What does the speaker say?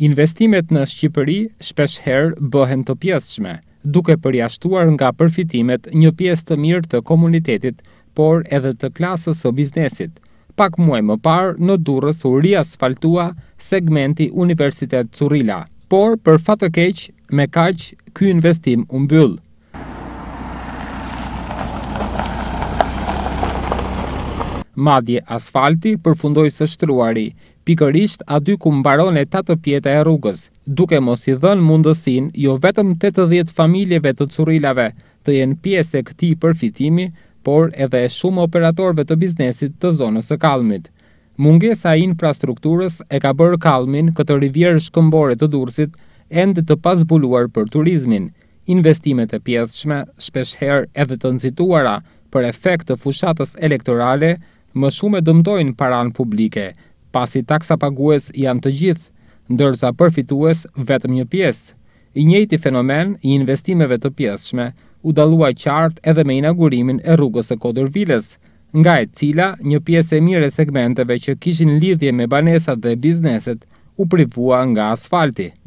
Investimet në Shqipëri shpesh herë bëhen të pjesëshme, duke përjashtuar nga përfitimet një pjesë të mirë të komunitetit, por edhe të klasës së biznesit. Pak muaj më parë në Durrës u riasfaltua segmenti Universitet Curila, por për fat të keq me kaq ky investim u mbyll. Madje asfalti përfundoi së shtruari, pikërisht aty ku mbaron e tatë pjetë e rrugës, duke mos i dhënë mundësin jo vetëm 80 familjeve të curilave të jenë pjesë e këti përfitimi, por edhe shumë operatorve të biznesit të zonës e kalmit. Mungesa infrastrukturës e ka bërë kalmin këtë rivjerë shkëmbore të dursit endë të pasbuluar për turizmin. Investimet e pjesëshme, shpesher edhe të nëzituara për efekt të fushatës elektorale, më shumë e dëmdojnë paran publike, pasi taksa pagues janë të gjithë, ndërsa përfitues vetëm një pjesë. I njëjti fenomen i investimeve të pjesëshme u dalua qartë edhe me inaugurimin e rrugës së viles, nga e cila një pjesë e mirë e segmenteve që kishin lidhje me banesat dhe bizneset u privua nga asfalti.